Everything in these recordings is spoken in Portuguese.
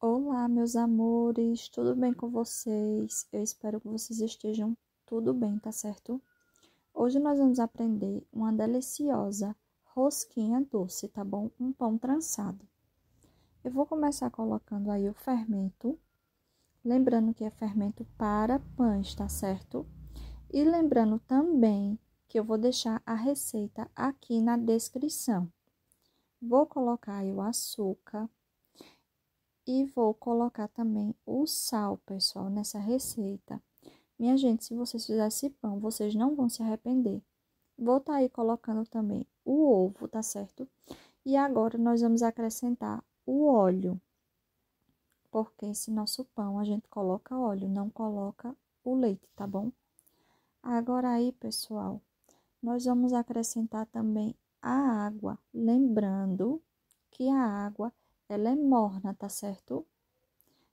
Olá, meus amores, tudo bem com vocês? Eu espero que vocês estejam tudo bem, tá certo? Hoje nós vamos aprender uma deliciosa rosquinha doce, tá bom? Um pão trançado. Eu vou começar colocando aí o fermento, lembrando que é fermento para pães, tá certo? E lembrando também que eu vou deixar a receita aqui na descrição. Vou colocar aí o açúcar e vou colocar também o sal, pessoal, nessa receita. Minha gente, se vocês fizerem esse pão, vocês não vão se arrepender. Vou estar tá aí colocando também o ovo, tá certo? E agora nós vamos acrescentar o óleo. Porque esse nosso pão a gente coloca óleo, não coloca o leite, tá bom? Agora aí, pessoal, nós vamos acrescentar também a água, lembrando que a água ela é morna, tá certo?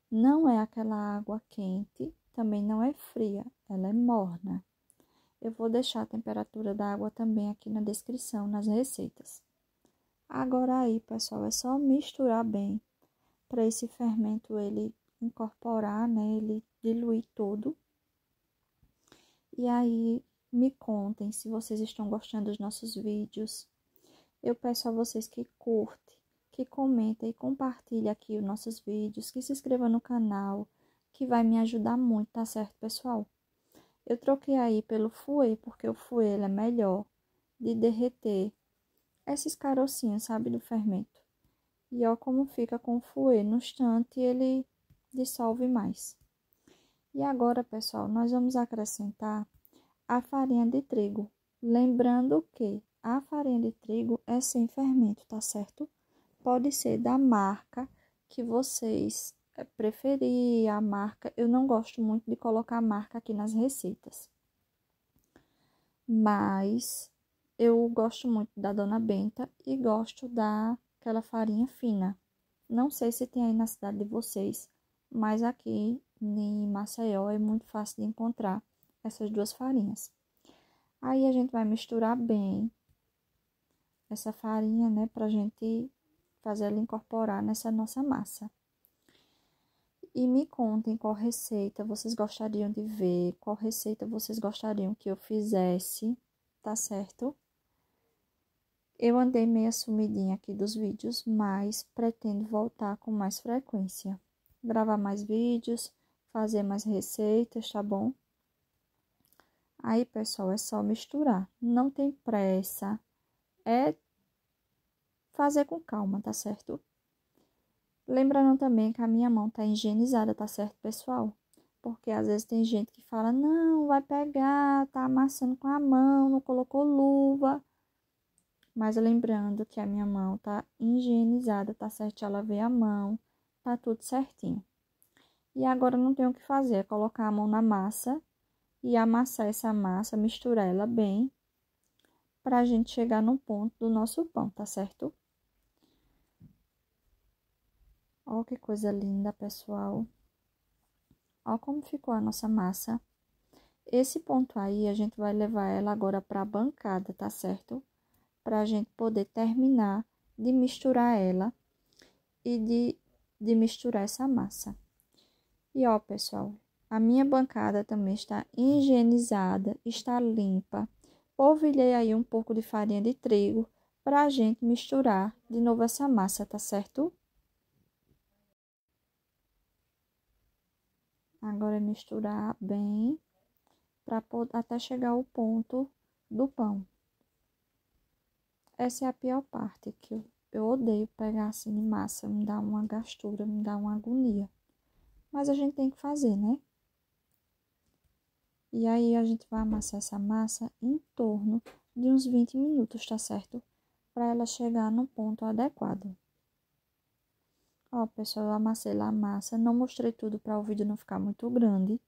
Não é aquela água quente, também não é fria, ela é morna. Eu vou deixar a temperatura da água também aqui na descrição, nas receitas. Agora aí, pessoal, é só misturar bem para esse fermento ele incorporar, né, ele diluir todo. E aí, me contem se vocês estão gostando dos nossos vídeos. Eu peço a vocês que curtem que comenta e compartilha aqui os nossos vídeos, que se inscreva no canal, que vai me ajudar muito, tá certo, pessoal? Eu troquei aí pelo fouet, porque o fouet é melhor de derreter esses carocinhos, sabe, do fermento. E ó como fica com o fouet, no instante ele dissolve mais. E agora, pessoal, nós vamos acrescentar a farinha de trigo. Lembrando que a farinha de trigo é sem fermento, tá certo? pode ser da marca que vocês eh, preferir a marca. Eu não gosto muito de colocar a marca aqui nas receitas. Mas eu gosto muito da Dona Benta e gosto daquela farinha fina. Não sei se tem aí na cidade de vocês, mas aqui em Maceió é muito fácil de encontrar essas duas farinhas. Aí a gente vai misturar bem essa farinha, né, pra gente fazer ela incorporar nessa nossa massa. E me contem qual receita vocês gostariam de ver, qual receita vocês gostariam que eu fizesse, tá certo? Eu andei meio sumidinha aqui dos vídeos, mas pretendo voltar com mais frequência. Gravar mais vídeos, fazer mais receitas, tá bom? Aí, pessoal, é só misturar. Não tem pressa. É fazer com calma, tá certo? Lembrando também que a minha mão tá higienizada, tá certo, pessoal? Porque às vezes tem gente que fala: não, vai pegar, tá amassando com a mão, não colocou luva. Mas lembrando que a minha mão tá higienizada, tá certo? Ela vê a mão, tá tudo certinho. E agora não tem o que fazer, é colocar a mão na massa e amassar essa massa, misturar ela bem, para a gente chegar no ponto do nosso pão, tá certo? Ó, oh, que coisa linda, pessoal. Ó como ficou a nossa massa. Esse ponto aí, a gente vai levar ela agora para a bancada, tá certo? Para a gente poder terminar de misturar ela e de, de misturar essa massa. E ó, pessoal, a minha bancada também está higienizada, está limpa. Polvilhei aí um pouco de farinha de trigo para a gente misturar de novo essa massa, tá certo? Agora é misturar bem para até chegar ao ponto do pão. Essa é a pior parte que eu, eu odeio pegar assim de massa, me dá uma gastura, me dá uma agonia. Mas a gente tem que fazer, né? E aí a gente vai amassar essa massa em torno de uns 20 minutos, tá certo? Para ela chegar no ponto adequado. Ó, pessoal, eu amassei lá a massa, não mostrei tudo para o vídeo não ficar muito grande.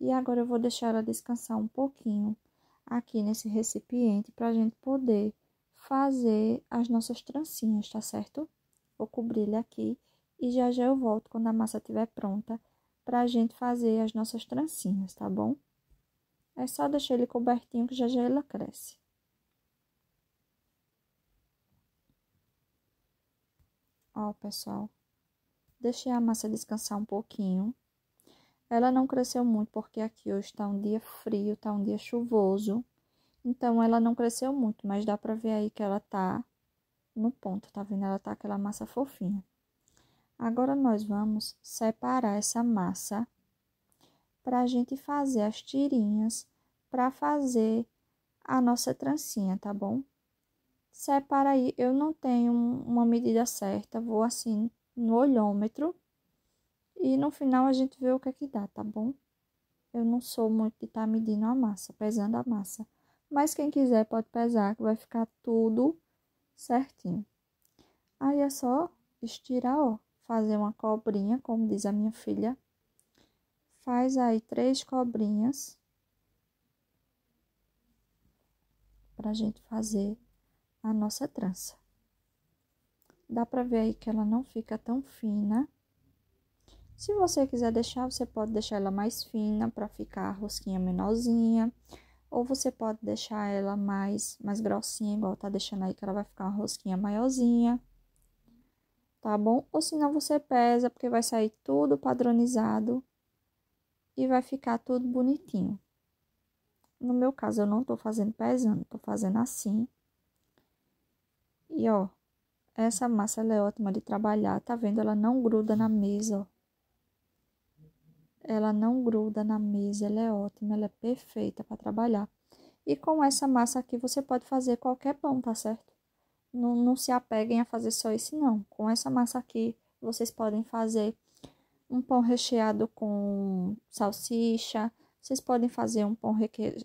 E agora eu vou deixar ela descansar um pouquinho aqui nesse recipiente para a gente poder fazer as nossas trancinhas, tá certo? Vou cobrir ele aqui e já já eu volto quando a massa estiver pronta para a gente fazer as nossas trancinhas, tá bom? É só deixar ele cobertinho que já já ela cresce. Ó, pessoal, Deixei a massa descansar um pouquinho. Ela não cresceu muito porque aqui hoje está um dia frio, está um dia chuvoso. Então ela não cresceu muito, mas dá para ver aí que ela tá no ponto, tá vendo? Ela tá aquela massa fofinha. Agora nós vamos separar essa massa para a gente fazer as tirinhas para fazer a nossa trancinha, tá bom? Separa aí, eu não tenho uma medida certa, vou assim no olhômetro. E no final a gente vê o que é que dá, tá bom? Eu não sou muito de estar tá medindo a massa, pesando a massa. Mas quem quiser pode pesar, que vai ficar tudo certinho. Aí é só estirar, ó, fazer uma cobrinha, como diz a minha filha. Faz aí três cobrinhas. Pra gente fazer a nossa trança. Dá pra ver aí que ela não fica tão fina. Se você quiser deixar, você pode deixar ela mais fina para ficar a rosquinha menorzinha. Ou você pode deixar ela mais, mais grossinha, igual tá deixando aí, que ela vai ficar uma rosquinha maiorzinha. Tá bom? Ou senão você pesa, porque vai sair tudo padronizado e vai ficar tudo bonitinho. No meu caso, eu não tô fazendo pesando, tô fazendo assim. E ó, essa massa ela é ótima de trabalhar, tá vendo? Ela não gruda na mesa, ó. Ela não gruda na mesa, ela é ótima, ela é perfeita para trabalhar. E com essa massa aqui você pode fazer qualquer pão, tá certo? Não, não se apeguem a fazer só isso, não. Com essa massa aqui vocês podem fazer um pão recheado com salsicha, vocês podem fazer um pão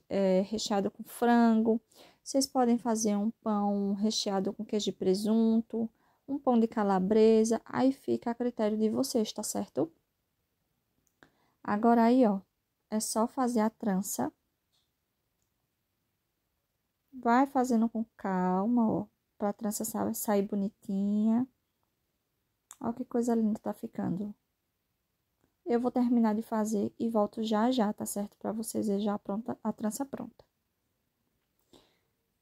eh, recheado com frango, vocês podem fazer um pão recheado com queijo e presunto, um pão de calabresa, aí fica a critério de vocês, tá certo? Agora aí, ó, é só fazer a trança. Vai fazendo com calma, ó, pra trança sair bonitinha. Olha que coisa linda tá ficando. Eu vou terminar de fazer e volto já já, tá certo? Pra vocês verem já pronta, a trança pronta.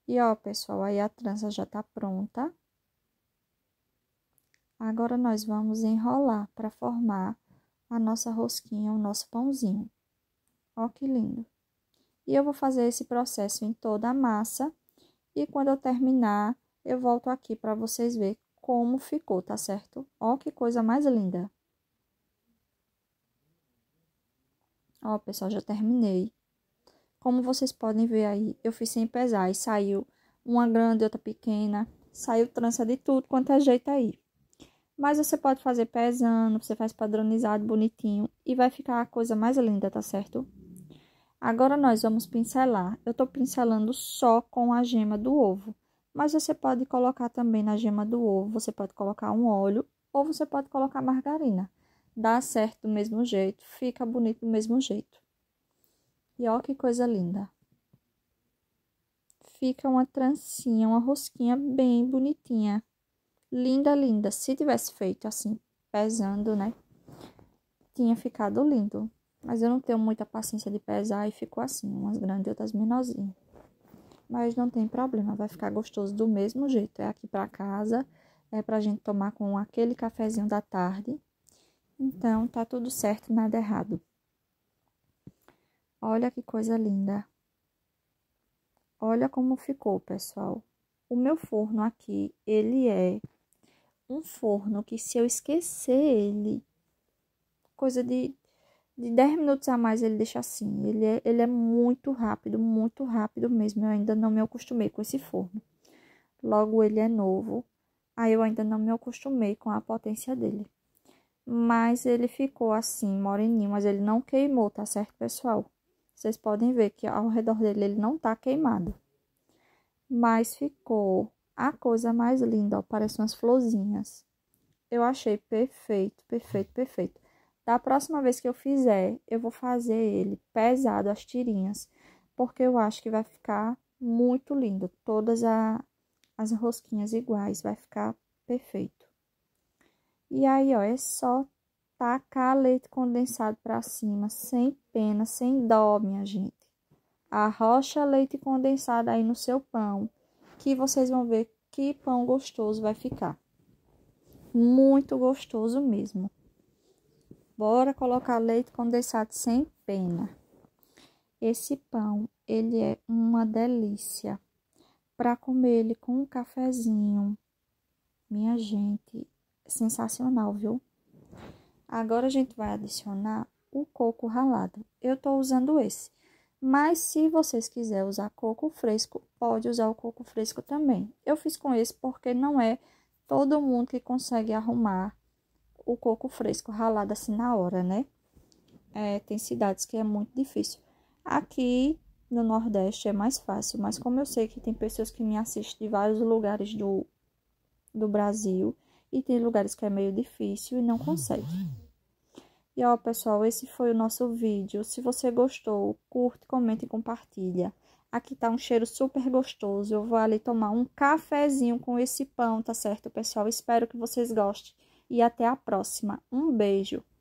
E ó, pessoal, aí a trança já tá pronta. Agora, nós vamos enrolar para formar a nossa rosquinha, o nosso pãozinho. Ó, que lindo! E eu vou fazer esse processo em toda a massa. E quando eu terminar, eu volto aqui para vocês verem como ficou, tá certo? Ó, que coisa mais linda! Ó, pessoal, já terminei. Como vocês podem ver aí, eu fiz sem pesar e saiu uma grande, outra pequena, saiu trança de tudo quanto é jeito aí. Mas você pode fazer pesando, você faz padronizado, bonitinho e vai ficar a coisa mais linda, tá certo? Agora nós vamos pincelar. Eu tô pincelando só com a gema do ovo, mas você pode colocar também na gema do ovo, você pode colocar um óleo ou você pode colocar margarina. Dá certo do mesmo jeito, fica bonito do mesmo jeito. E ó que coisa linda. Fica uma trancinha, uma rosquinha bem bonitinha. Linda, linda. Se tivesse feito assim, pesando, né? Tinha ficado lindo. Mas eu não tenho muita paciência de pesar e ficou assim, umas grandes e outras menorzinhas. Mas não tem problema, vai ficar gostoso do mesmo jeito. É aqui para casa, é pra gente tomar com aquele cafezinho da tarde. Então, tá tudo certo, nada errado. Olha que coisa linda. Olha como ficou, pessoal. O meu forno aqui, ele é um forno que se eu esquecer ele, coisa de, de 10 minutos a mais ele deixa assim. Ele é, ele é muito rápido, muito rápido mesmo. Eu ainda não me acostumei com esse forno. Logo, ele é novo. Aí eu ainda não me acostumei com a potência dele. Mas ele ficou assim, moreninho, mas ele não queimou, tá certo, pessoal? Vocês podem ver que ao redor dele ele não tá queimado. Mas ficou a coisa mais linda, ó, parece umas florzinhas. Eu achei perfeito, perfeito, perfeito. Da próxima vez que eu fizer, eu vou fazer ele pesado, as tirinhas, porque eu acho que vai ficar muito lindo. Todas a, as rosquinhas iguais, vai ficar perfeito. E aí, ó, é só tacar leite condensado para cima, sem pena, sem dó, minha gente. Arrocha leite condensado aí no seu pão, que vocês vão ver que pão gostoso vai ficar. Muito gostoso mesmo. Bora colocar leite condensado sem pena. Esse pão, ele é uma delícia. Para comer ele com um cafezinho. Minha gente, sensacional, viu? Agora a gente vai adicionar o coco ralado. Eu estou usando esse. Mas se vocês quiserem usar coco fresco, pode usar o coco fresco também. Eu fiz com esse porque não é todo mundo que consegue arrumar o coco fresco ralado assim na hora, né? É, tem cidades que é muito difícil. Aqui no Nordeste é mais fácil, mas como eu sei que tem pessoas que me assistem de vários lugares do, do Brasil, e tem lugares que é meio difícil e não consegue. E ó, pessoal, esse foi o nosso vídeo. Se você gostou, curte, comenta e compartilha. Aqui tá um cheiro super gostoso. Eu vou ali tomar um cafezinho com esse pão, tá certo, pessoal? Espero que vocês gostem e até a próxima. Um beijo.